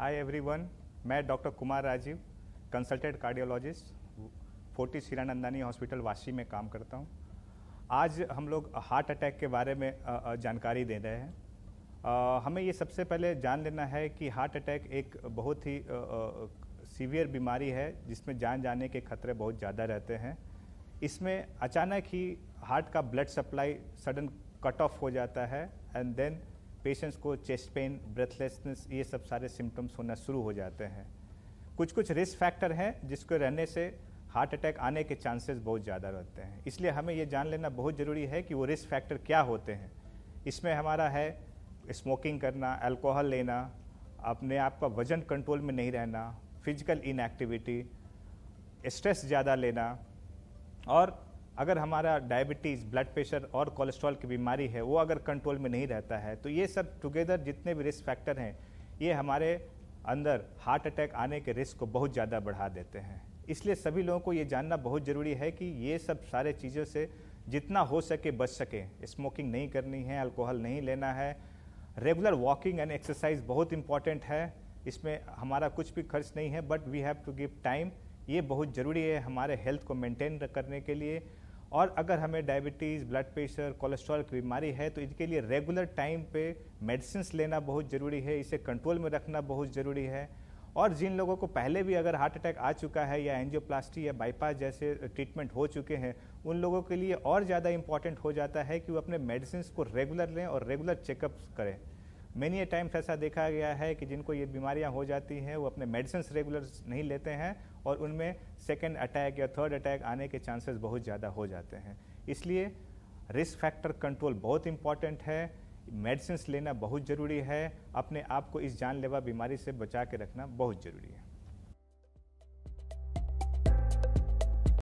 हाय everyone मैं doctor Kumar Rajeev consultant cardiologist Fortis Hiranandani hospital Vashi में काम करता हूँ आज हम लोग हार्ट अटैक के बारे में जानकारी दे रहे हैं हमें ये सबसे पहले जान लेना है कि हार्ट अटैक एक बहुत ही सीवियर बीमारी है जिसमें जान जाने के खतरे बहुत ज़्यादा रहते हैं इसमें अचानक ही हार्ट का blood supply sudden cut off हो जाता है एंड देन पेशेंट्स को चेस्ट पेन ब्रेथलेसनेस ये सब सारे सिम्टम्स होना शुरू हो जाते हैं कुछ कुछ रिस्क फैक्टर हैं जिसको रहने से हार्ट अटैक आने के चांसेस बहुत ज़्यादा रहते हैं इसलिए हमें ये जान लेना बहुत ज़रूरी है कि वो रिस्क फैक्टर क्या होते हैं इसमें हमारा है स्मोकिंग करना अल्कोहल लेना अपने आप का वजन कंट्रोल में नहीं रहना फिजिकल इनएक्टिविटी स्ट्रेस ज़्यादा लेना और अगर हमारा डायबिटीज़ ब्लड प्रेशर और कोलेस्ट्रॉल की बीमारी है वो अगर कंट्रोल में नहीं रहता है तो ये सब टुगेदर जितने भी रिस्क फैक्टर हैं ये हमारे अंदर हार्ट अटैक आने के रिस्क को बहुत ज़्यादा बढ़ा देते हैं इसलिए सभी लोगों को ये जानना बहुत ज़रूरी है कि ये सब सारे चीज़ों से जितना हो सके बच सके स्मोकिंग नहीं करनी है अल्कोहल नहीं लेना है रेगुलर वॉकिंग एंड एक्सरसाइज बहुत इंपॉर्टेंट है इसमें हमारा कुछ भी खर्च नहीं है but we have to give time ये बहुत ज़रूरी है हमारे हेल्थ को मेंटेन करने के लिए और अगर हमें डायबिटीज़ ब्लड प्रेशर कोलेस्ट्रॉल की बीमारी है तो इसके लिए रेगुलर टाइम पे मेडिसिन लेना बहुत ज़रूरी है इसे कंट्रोल में रखना बहुत ज़रूरी है और जिन लोगों को पहले भी अगर हार्ट अटैक आ चुका है या एनजियोप्लास्टी या बाईपास जैसे ट्रीटमेंट हो चुके हैं उन लोगों के लिए और ज़्यादा इम्पॉर्टेंट हो जाता है कि वो अपने मेडिसिन को रेगुलर लें और रेगुलर चेकअप करें मैनी ए टाइम्स ऐसा देखा गया है कि जिनको ये बीमारियां हो जाती हैं वो अपने मेडिसिन रेगुलर नहीं लेते हैं और उनमें सेकेंड अटैक या थर्ड अटैक आने के चांसेस बहुत ज़्यादा हो जाते हैं इसलिए रिस्क फैक्टर कंट्रोल बहुत इम्पॉर्टेंट है मेडिसिन लेना बहुत ज़रूरी है अपने आप को इस जानलेवा बीमारी से बचा के रखना बहुत ज़रूरी है